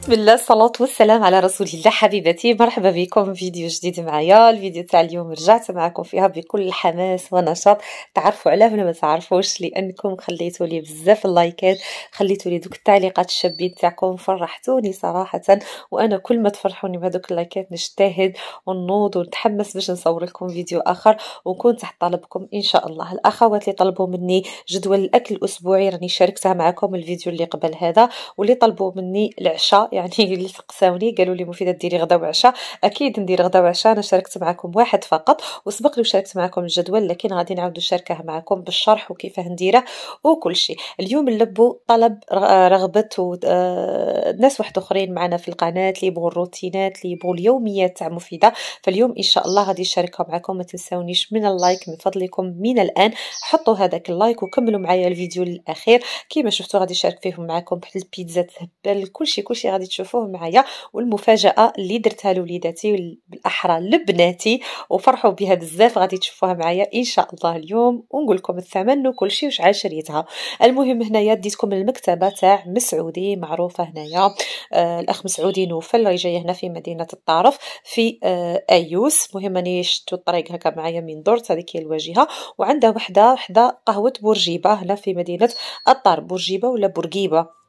بسم الله الصلاة والسلام على رسول الله حبيبتي مرحبا بكم فيديو جديد معايا الفيديو تاع اليوم رجعت معكم فيها بكل حماس ونشاط تعرفوا علاه ولا ما تعرفوش لانكم خليتوا لي بزاف اللايكات خليتوا لي دوك التعليقات الشابين تاعكم فرحتوني صراحة وانا كل ما تفرحوني بهذوك اللايكات نجتهد ونوض ونتحمس باش نصور لكم فيديو اخر ونكون تحت طلبكم ان شاء الله الاخوات اللي طلبوا مني جدول الاكل الاسبوعي راني شاركتها معكم الفيديو اللي قبل هذا واللي طلبوا مني العشاء يعني اللي سقساوني قالوا لي مفيده ديري غدا وعشاء اكيد ندير غدا وعشاء انا شاركت معكم واحد فقط وسبق لي وشاركت معكم الجدول لكن غادي نعاود نشاركه معكم بالشرح وكيفاه نديره وكل شيء اليوم نلبوا طلب رغبه آه، ناس واحد اخرين معنا في القناه اللي يبغوا الروتينات اللي يبغوا اليوميات تاع مفيده فاليوم ان شاء الله غادي نشاركها معكم ما تنساونيش من اللايك من فضلكم من الان حطوا هذاك اللايك وكملوا معايا الفيديو للاخير كيما شفتوا غادي نشارك فيهم معكم بحال البيتزا تهبل كلشي كلشي غادي تشوفوه معايا والمفاجاه اللي درتها لوليداتي بالاحرى لبناتي وفرحوا بها بزاف غادي تشوفوها معايا ان شاء الله اليوم ونقول لكم الثمن وكلشي وشحال شريتها المهم هنايا ديتكم المكتبه تاع مسعودي معروفه هنايا آه الاخ مسعودي نوفل راهي جايه هنا في مدينه الطارف في آه ايوس المهم راني شتو الطريق هكا معايا من درت هذيك هي الواجهه وعندها وحده وحده قهوه بورجيبه هنا في مدينه الطار بورجيبه ولا بورجيبة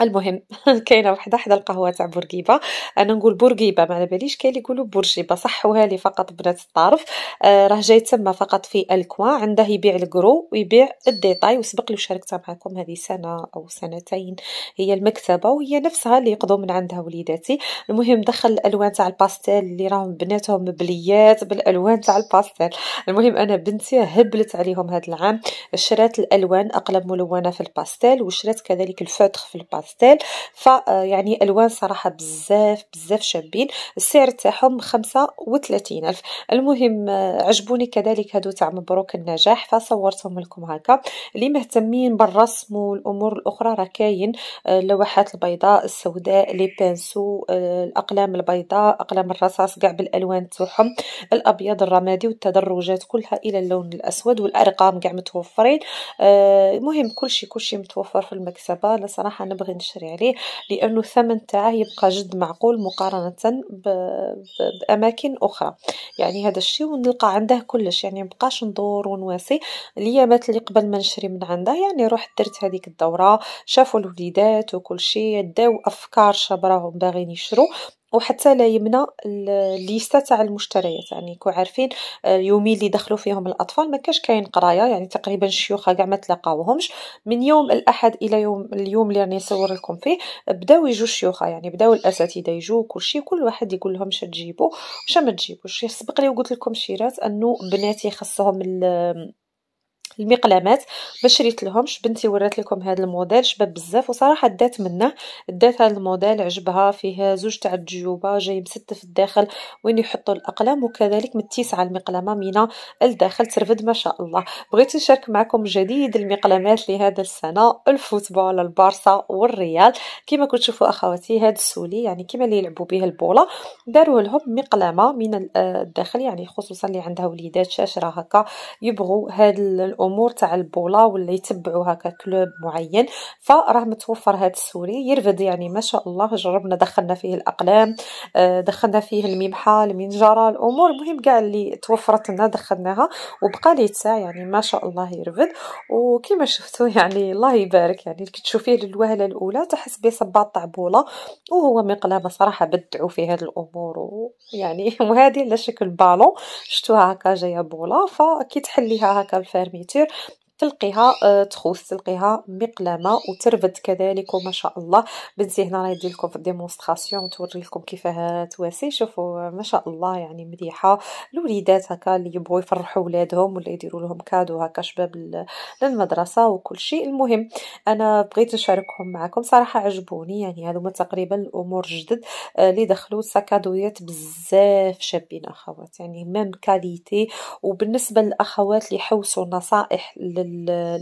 المهم كاينه وحده حدا القهوه تاع بورقيبه انا نقول بورقيبه ما على باليش كاين اللي يقولوا بورجيبه صحوها لي فقط بنات الطرف آه، راه جاي تما فقط في الكوا عنده يبيع الكرو ويبيع الديطاي وسبق لي شاركتها معكم هذه سنه او سنتين هي المكتبه وهي نفسها اللي يقضوا من عندها وليداتي المهم دخل الالوان تاع الباستيل اللي راهم بناتهم مبليات بالالوان تاع الباستيل المهم انا بنتي هبلت عليهم هذا العام شرات الالوان اقلام ملونه في الباستيل وشرات كذلك الفاتخ في الباستيل باستيل فيعني آه، الوان صراحه بزاف بزاف شابين السعر تاعهم 35 الف المهم آه، عجبوني كذلك هادو تاع مبروك النجاح فصورتهم لكم هكا اللي مهتمين بالرسم والامور الاخرى راه كاين آه، اللوحات البيضاء السوداء لي بانسو الاقلام البيضاء اقلام الرصاص كاع بالالوان تاعهم الابيض الرمادي والتدرجات كلها الى اللون الاسود والارقام كاع متوفرين المهم كلشي كلشي متوفر في المكتبه انا صراحه نبغي غادي نشري عليه لانه الثمن تاعه يبقى جد معقول مقارنه باماكن اخرى يعني هذا الشيء ونلقى عنده كلش يعني مبقاش ندور ونواسي اليامات اللي قبل ما نشري من عنده يعني رحت درت هذيك الدوره شافوا الوليدات وكل شيء داو افكار شاب راهم باغيين يشرو وحتى لا يمنع الليسته تاع المشتريات يعني كو عارفين اليومين آه، اللي دخلوا فيهم الاطفال ما كاش كاين قرايه يعني تقريبا الشيوخه كاع ما تلاقاوهمش من يوم الاحد الى يوم اليوم اللي راني نصور لكم فيه بداو يجوا الشيوخه يعني بداو الاساتذه يجوا كلشي كل واحد يقول لهم اش تجيبوا واش ما تجيبوش سبق لي وقلت لكم شيرات انه بناتي خاصهم المقلمات ما شريت لهمش بنتي ورات لكم هذا الموديل شباب بزاف وصراحه دات منه دات هذا الموديل عجبها فيه زوج تاع الجيوبه جاي مستف في الداخل وين يحطوا الاقلام وكذلك من التسعه المقلمه من الداخل ترفد ما شاء الله بغيت نشارك معكم جديد المقلمات لهذا السنه الفوتبول البارسا والريال كما كتشوفوا اخواتي هذا السولي يعني كما اللي يلعبوا به البوله داروا لهم مقلمه من الداخل يعني خصوصا اللي عندها وليدات شاشره هكا يبغوا هاد الامور تاع البوله ولا يتبعوا هكا كلوب معين فراه متوفر هذا السوري يرفد يعني ما شاء الله جربنا دخلنا فيه الاقلام آه، دخلنا فيه الممحه المنجره الامور المهم كاع اللي توفرت لنا دخلناها وبقى لي تاع يعني ما شاء الله يرفد وكما شفتوا يعني الله يبارك يعني كي تشوفيه للوهله الاولى تحس به صباط تاع بوله وهو مقلامه صراحه بدعوا في هذه الامور ويعني وهذه على شكل بالون شفتوها هكا جايه بوله فكي تحليها هكا الفيرميت future تلقيها آه، تخوس تلقيها مقلمه وتربد كذلك وما شاء الله بنتي هنا راه يدير لكم في ديمونستراسيون توري لكم كيفاه تواسي شوفوا ما شاء الله يعني مليحه الوليدات هكا اللي يبغوا يفرحوا ولادهم ولا يديروا لهم كادو هكا شباب للمدرسه وكل شيء المهم انا بغيت نشاركهم معكم صراحه عجبوني يعني هذوما تقريبا الامور جدد آه، اللي دخلوا سكادويات بزاف شابين اخوات يعني ميم كاليتي وبالنسبه للاخوات اللي حوسوا نصائح لل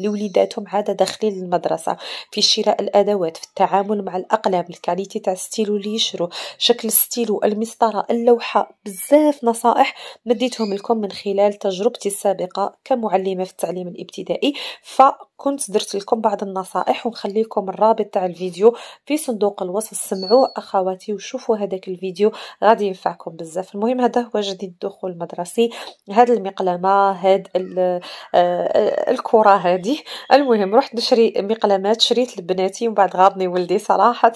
لوليداتهم عاده داخلين المدرسه في شراء الادوات في التعامل مع الاقلام الكاليتي تاع الستيلو اللي يشرو شكل الستيلو المسطره اللوحه بزاف نصائح مديتهم لكم من خلال تجربتي السابقه كمعلمه في التعليم الابتدائي ف كنت درت لكم بعض النصائح ونخليكم الرابط تاع الفيديو في صندوق الوصف سمعوه اخواتي وشوفوا هذاك الفيديو غادي ينفعكم بزاف المهم هذا هو جديد الدخول المدرسي هاد المقلمه هاد آه، الكره هذه المهم رحت نشري مقلمات شريت لبناتي ومن بعد غاضني ولدي صراحه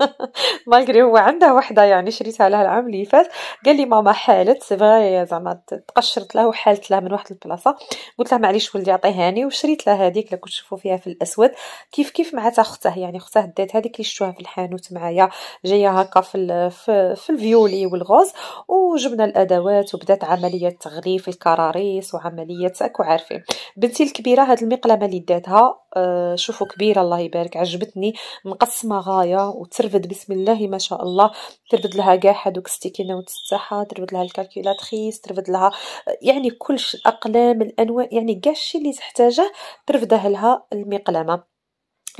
مالغري هو عنده وحده يعني شريتها له العام اللي فات قال لي ماما حالت سي فغي زعما تقشرت له وحالت له من واحد البلاصه قلت له معليش ولدي عطيهاني وشريت له هذيك اللي كنت تشوفوا فيها في الاسود كيف كيف مع اختها يعني اختها دات هذيك اللي شفتوها في الحانوت معايا جايه هكا في في, في الفيولي والغوز وجبنا الادوات وبدات عمليه تغليف الكراريس وعمليه راك وعارفين بنتي الكبيره هاد المقلمه اللي داتها آه شوفوا كبيره الله يبارك عجبتني مقسمه غايه وترفد بسم الله ما شاء الله ترفد لها كاع هذوك ستيكي تاعها ترفد لها الكالكولاتريس ترفد لها آه، يعني كلش الاقلام الانواع يعني كاع الشي اللي تحتاجه ترفده لها المقلمه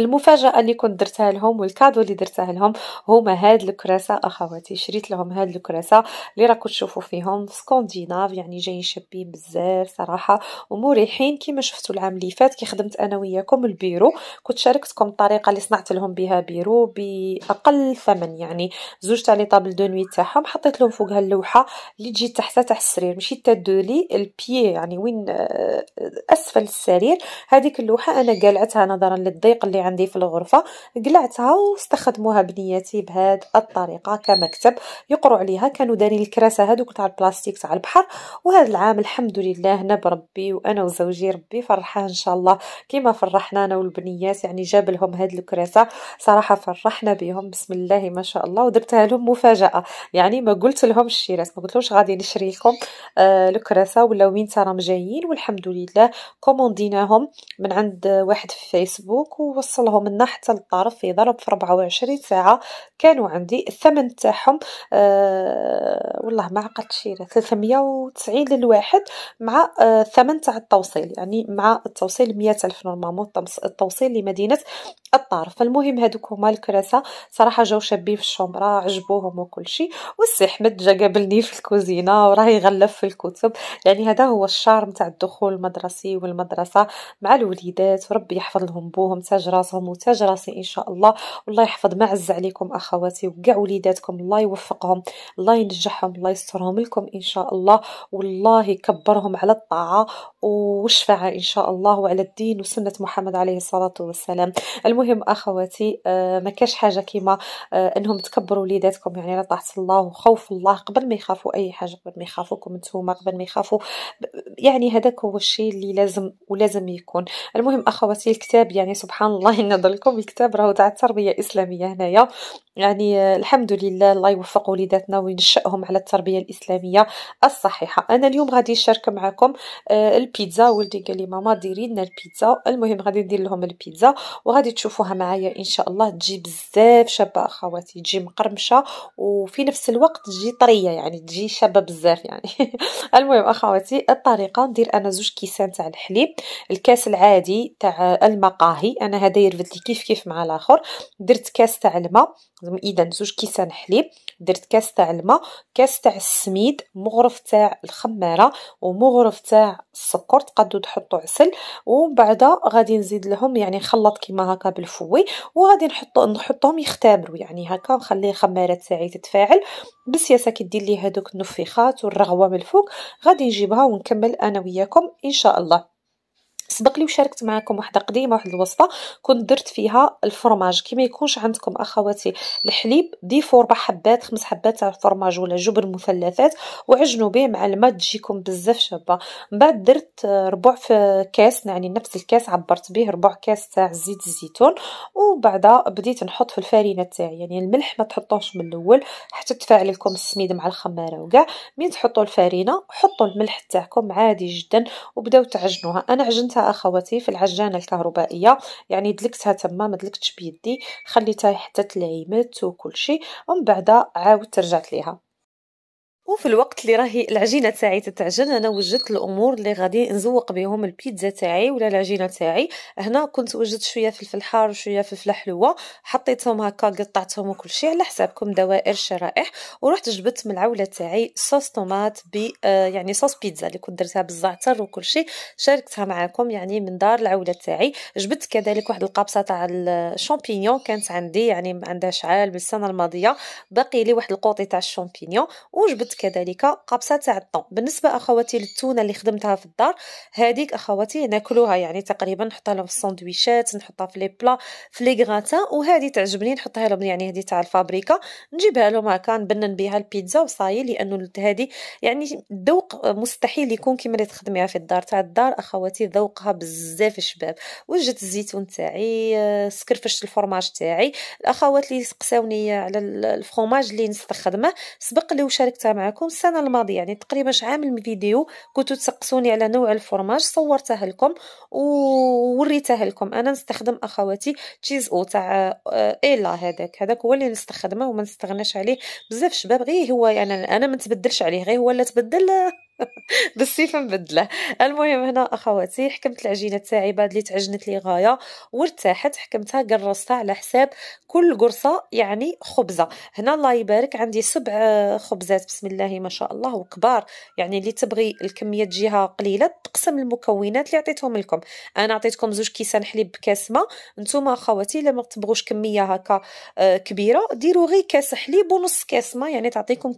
المفاجاه اللي كنت درتها لهم والكادو اللي درتها لهم هما هاد الكراسه اخواتي شريت لهم هاد الكراسه اللي راكم تشوفوا فيهم في سكنديناف يعني جايين شابين بزاف صراحه ومريحين كما شفتوا العام اللي فات كي خدمت انا وياكم البيرو كنت شاركتكم الطريقه اللي صنعت لهم بها بيرو باقل ثمن يعني زوج تاع لي طابل دو نوي تاعهم حطيت لهم فوقها اللوحه اللي تجي تحتها تحت السرير ماشي تاع دولي البيي يعني وين آه، آه، اسفل السرير هذيك اللوحه انا قلعتها نظرا للضيق اللي عندي في الغرفه قلعتها واستخدموها بنيتي بهاد الطريقه كمكتب يقروا عليها كانوا دارين الكراسه هذوك تاع البلاستيك تاع البحر وهذا العام الحمد لله انا بربي وانا وزوجي ربي فرحان ان شاء الله كيما فرحنا انا والبنيات يعني جاب لهم هاد الكراسه صراحه فرحنا بهم بسم الله ما شاء الله ودرتها لهم مفاجاه يعني ما قلت لهم الشيرات ما قلت غادي نشري لكم آه الكراسه ولا وين راهم جايين والحمد لله كومونديناهم من عند واحد في فيسبوك وصل نوصلهم من حتى للطرف في ضرب في 24 ساعه كانوا عندي الثمن تاعهم أه والله ما شي 390 للواحد مع آه، الثمن أه تاع التوصيل يعني مع التوصيل الف نورمالمون التوصيل لمدينه الطرف المهم هذوك هما الكراسه صراحه جاو شابين في الشومبرا عجبوهم وكل شيء والسي احمد جا قابلني في الكوزينه وراه يغلف في الكتب يعني هذا هو الشارم تاع الدخول المدرسي والمدرسه مع الوليدات وربي يحفظ لهم بوهم تاجره دراسه راسي ان شاء الله والله يحفظ ما عز عليكم اخواتي وكاع وليداتكم الله يوفقهم الله ينجحهم الله يسترهم لكم ان شاء الله والله يكبرهم على الطاعه والشفاعه ان شاء الله وعلى الدين وسنه محمد عليه الصلاه والسلام المهم اخواتي آه، ما كاش حاجه كيما آه، انهم تكبروا وليداتكم يعني على طاعه الله وخوف الله قبل ما يخافوا اي حاجه قبل ما يخافوكم نتوما قبل ما يخافوا يعني هذاك هو الشيء اللي لازم ولازم يكون المهم اخواتي الكتاب يعني سبحان الله الله نظر لكم الكتاب راهو تاع التربيه الاسلاميه هنايا يعني آه، الحمد لله الله يوفق وليداتنا وينشأهم على التربيه الاسلاميه الصحيحه انا اليوم غادي نشارك معكم آه، البيتزا ولدي قال لي ماما ديري لنا البيتزا المهم غادي ندير لهم البيتزا وغادي تشوفوها معايا ان شاء الله تجي بزاف شابه اخواتي تجي مقرمشه وفي نفس الوقت تجي طريه يعني تجي شابه بزاف يعني المهم اخواتي الطريقه ندير انا زوج كيسان تاع الحليب الكاس العادي تاع المقاهي انا هذا داير لي كيف كيف مع الاخر درت كاس تاع الماء اذا زوج كيسان حليب درت كاس تاع الماء كاس تاع السميد مغرف تاع الخماره ومغرف تاع السكر تقدو تحطو عسل وبعدا غادي نزيد لهم يعني نخلط كيما هكا بالفوي وغادي نحطو نحطهم يختبروا يعني هكا نخلي الخماره تاعي تتفاعل بالسياسه كي دير لي هذوك النفخات والرغوه من الفوق غادي نجيبها ونكمل انا وياكم ان شاء الله سبق لي وشاركت معكم وحده قديمه واحد الوصفه كنت درت فيها الفرماج كي ما يكونش عندكم اخواتي الحليب دي ربع حبات خمس حبات تاع الفرماج ولا جبن مثلثات وعجنوا به مع الماء تجيكم بزاف شابه من بعد درت ربع في كاس يعني نفس الكاس عبرت به ربع كاس تاع زيت الزيتون وبعدا بديت نحط في الفارينة تاعي يعني الملح ما تحطوش من الاول حتى تفاعل لكم السميد مع الخماره وكاع مين تحطوا الفارينة حطوا الملح تاعكم عادي جدا وبداو تعجنوها انا عجنتها اخواتي في العجانه الكهربائيه يعني دلكتها تما ما دلكتش بيدي خليتها حتى تلعيمت وكل شيء ومن بعد عاودت رجعت ليها وفي الوقت اللي راهي العجينه تاعي تتعجن انا وجدت الامور اللي غادي نزوق بهم البيتزا تاعي ولا العجينه تاعي هنا كنت وجدت شويه فلفل حار وشويه فلفله حلوه حطيتهم هكا قطعتهم وكل شيء على حسابكم دوائر شرائح ورحت جبت من العوله تاعي صوص طومات ب آه، يعني صوص بيتزا اللي كنت درتها بالزعتر وكل شيء شاركتها معكم يعني من دار العوله تاعي جبت كذلك واحد القابصه تاع الشامبينيون كانت عندي يعني عندها شعال بالسنه الماضيه باقي لي واحد القوطي تاع الشامبينيون وجبت وجدت كذلك قبصه تاع الطون بالنسبه اخواتي للتونه اللي خدمتها في الدار هذيك اخواتي ناكلوها يعني تقريبا نحطها لهم في الساندويشات نحطها في لي بلا في لي غراتان وهذه تعجبني نحطها لهم يعني هذه تاع الفابريكا نجيبها لهم هكا نبنن بها البيتزا وصاي لانه هذه يعني الذوق مستحيل يكون كما اللي تخدميها في الدار تاع الدار اخواتي ذوقها بزاف الشباب وجدت الزيتون تاعي آه، سكرفشت الفرماج تاعي الاخوات اللي سقساوني على الفرماج اللي نستخدمه سبق لي وشاركتها معكم السنة الماضية يعني تقريبا عام فيديو كنتو تسقسوني على نوع الفرماج صورتها لكم ووريتها لكم انا نستخدم اخواتي تشيز او تاع آه، ايلا هذاك هذاك هو اللي نستخدمه وما نستغناش عليه بزاف الشباب غير هو يعني انا ما نتبدلش عليه غير هو اللي تبدل بالسيف مبدله المهم هنا اخواتي حكمت العجينه تاعي بعد اللي تعجنت لي غايه وارتاحت حكمتها قرصتها على حساب كل قرصه يعني خبزه هنا الله يبارك عندي سبع آه، خبزات بسم الله ما شاء الله وكبار يعني اللي تبغي الكميه تجيها قليله تقسم المكونات اللي عطيتهم لكم انا عطيتكم زوج كيسان حليب بكاسمه نتوما اخواتي لما ما تبغوش كميه هكا آه، كبيره ديروا غير كاس حليب ونص كاسمه يعني تعطيكم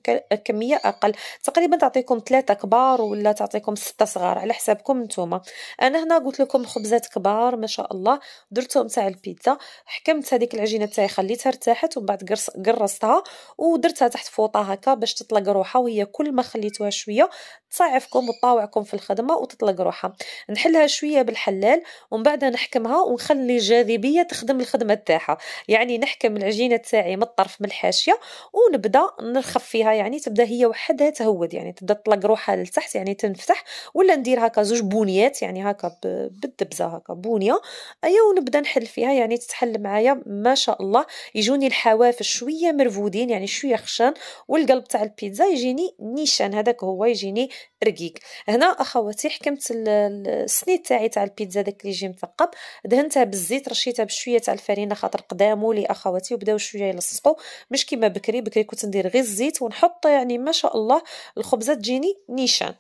كميه اقل تقريبا تعطيكم ثلاثه كبار كبار ولا تعطيكم ستة صغار على حسابكم نتوما انا هنا قلت لكم خبزات كبار ما شاء الله درتهم تاع البيتزا حكمت هذيك العجينه تاعي خليتها ارتاحت ومن بعد قرصتها ودرتها تحت فوطه هكا باش تطلق روحها وهي كل ما خليتوها شويه تصعفكم وتطاوعكم في الخدمه وتطلق روحها نحلها شويه بالحلال ومن بعد نحكمها ونخلي الجاذبيه تخدم الخدمه تاعها يعني نحكم العجينه تاعي من الطرف من الحاشيه ونبدا نرخف فيها يعني تبدا هي وحدها تهود يعني تبدا تطلق روحها لتحت يعني تنفتح ولا ندير هكا زوج بونيات يعني هكا بالدبزه هكا بونيه ايا ونبدا نحل فيها يعني تتحل معايا ما شاء الله يجوني الحواف شويه مرفودين يعني شويه خشان والقلب تاع البيتزا يجيني نيشان هذاك هو يجيني رقيق هنا اخواتي حكمت السنيد تاعي تاع البيتزا داك اللي يجي مثقب دهنتها بالزيت رشيتها بشويه تاع الفرينه خاطر قدامو لي اخواتي وبداو شويه يلصقوا مش كيما بكري بكري كنت ندير غير الزيت ونحط يعني ما شاء الله الخبزه تجيني نيشان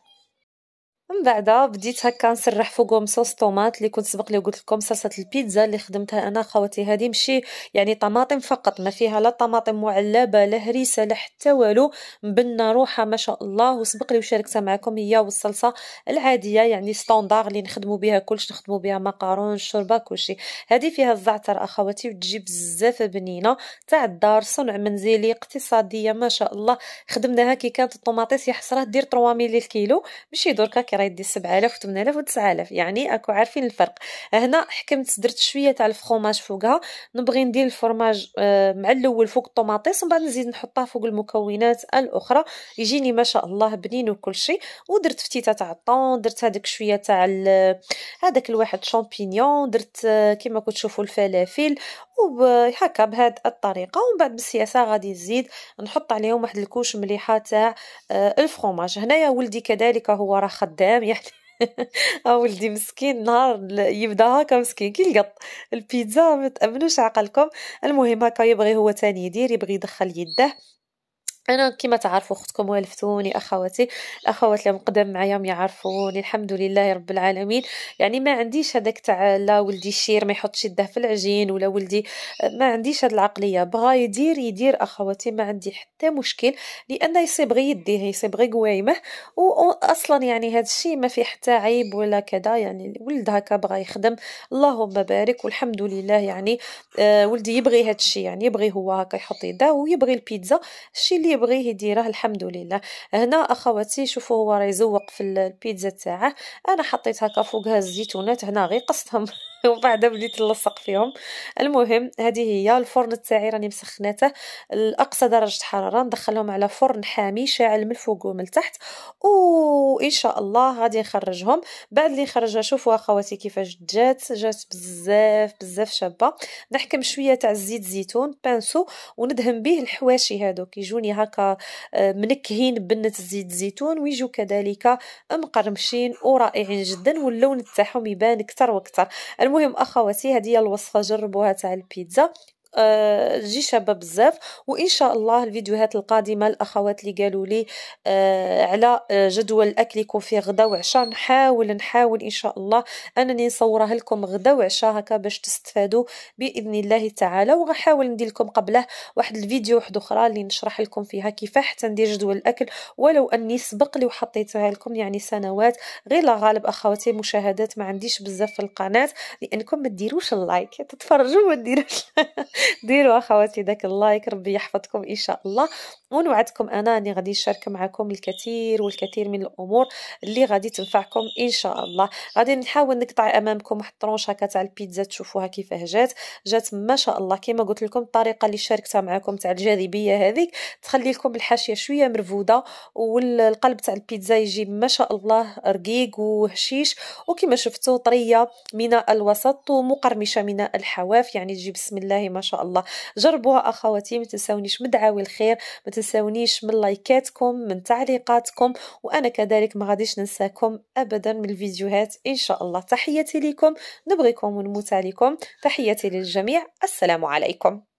من بعد بديت هكا نسرح فوقهم صوص طوماط اللي كنت سبق لي وقلت لكم صلصه البيتزا اللي خدمتها انا خواتي هذه ماشي يعني طماطم فقط ما فيها لا طماطم معلبه لا هريسه لا حتى والو مبنه روحها ما شاء الله وسبق لي وشاركتها معكم هي والصلصه العاديه يعني ستوندار اللي نخدموا بها كلش نخدموا بها مقارون الشوربه كلشي هذه فيها الزعتر اخواتي وتجي بزاف بنينه تاع الدار صنع منزلي اقتصاديه ما شاء الله خدمناها كي كانت الطوماطيس يا حسره دير ملي الكيلو ماشي دركا كي راه يدي 7000 و8000 و9000 يعني اكو عارفين الفرق هنا حكمت درت شويه تاع الفرماج فوقها نبغي ندير الفرماج آه، مع الاول فوق الطوماطيس ومن بعد نزيد نحطها فوق المكونات الاخرى يجيني ما شاء الله بنين وكل شيء ودرت فتيته تاع الطون درت هذاك شويه تاع هذاك الواحد شامبينيون درت آه، كما تشوفوا الفلافل وهكا بهاد الطريقه ومن بعد بالسياسه غادي نزيد نحط عليهم واحد الكوش مليحه تاع آه، الفرماج هنايا ولدي كذلك هو راه خدام تام يعني آه، ولدي مسكين نهار يبدا هكا مسكين كي القط البيتزا ما تامنوش عقلكم المهم هكا يبغي هو تاني يدير يبغي يدخل يده انا كما تعرفوا اختكم والفتوني اخواتي الاخوات اللي مقدم معايا يعرفوني الحمد لله رب العالمين يعني ما عنديش هذاك تاع لا ولدي شير ما يحطش يده في العجين ولا ولدي ما عنديش هاد العقليه بغا يدير يدير اخواتي ما عندي حتى مشكل لان يصيب غير يديه يصيب غير قوايمه واصلا يعني هذا الشيء ما فيه حتى عيب ولا كذا يعني ولد هكا بغا يخدم اللهم بارك والحمد لله يعني آه ولدي يبغي هذا الشيء يعني يبغي هو هكا يحط يده ويبغي البيتزا الشيء اللي اللي يبغيه يديره الحمد لله هنا اخواتي شوفوا هو راه يزوق في البيتزا تاعه انا حطيت هكا فوقها الزيتونات هنا غير قصتهم وبعدها بديت نلصق فيهم المهم هذه هي الفرن تاعي راني مسخناته لاقصى درجه حراره ندخلهم على فرن حامي شاعل من الفوق ومن التحت وان شاء الله غادي نخرجهم بعد اللي نخرجها شوفوا اخواتي كيفاش جات جات بزاف بزاف شابه نحكم شويه تاع زيت زيتون بانسو وندهن به الحواشي هادوك يجوني هكا آه، منكهين بنه زيت زيتون ويجوا كذلك مقرمشين ورائعين جدا واللون تاعهم يبان اكثر واكثر المهم اخواتي هذه هي الوصفه جربوها تاع البيتزا آه، جي شابه بزاف وان شاء الله الفيديوهات القادمه الاخوات اللي قالوا لي آه، على آه، جدول الاكل يكون فيه غدا وعشاء نحاول نحاول ان شاء الله انني نصورها لكم غدا وعشاء هكا باش تستفادوا باذن الله تعالى وغنحاول ندير لكم قبله واحد الفيديو واحد اخرى اللي نشرح لكم فيها كيف حتى ندير جدول الاكل ولو اني سبق لي وحطيتها لكم يعني سنوات غير غالب اخواتي مشاهدات ما عنديش بزاف في القناه لانكم ما تديروش اللايك تتفرجوا ما تديروش ديروا اخواتي داك اللايك ربي يحفظكم ان شاء الله ونوعدكم انا اني غادي نشارك معكم الكثير والكثير من الامور اللي غادي تنفعكم ان شاء الله غادي نحاول نقطع امامكم واحد الطرونش هكا تاع البيتزا تشوفوها كيفاه جات جات ما شاء الله كما قلت لكم الطريقه اللي شاركتها معكم تاع الجاذبيه هذيك تخلي لكم الحاشيه شويه مرفوده والقلب تاع البيتزا يجي ما شاء الله رقيق وهشيش وكما شفتوا طريه من الوسط ومقرمشه من الحواف يعني تجي بسم الله ما شاء شاء الله جربوها اخواتي ما تنساونيش من دعاوي الخير ما تنساونيش من لايكاتكم من تعليقاتكم وانا كذلك ما غاديش ننساكم ابدا من الفيديوهات ان شاء الله تحياتي لكم نبغيكم ونموت عليكم تحياتي للجميع السلام عليكم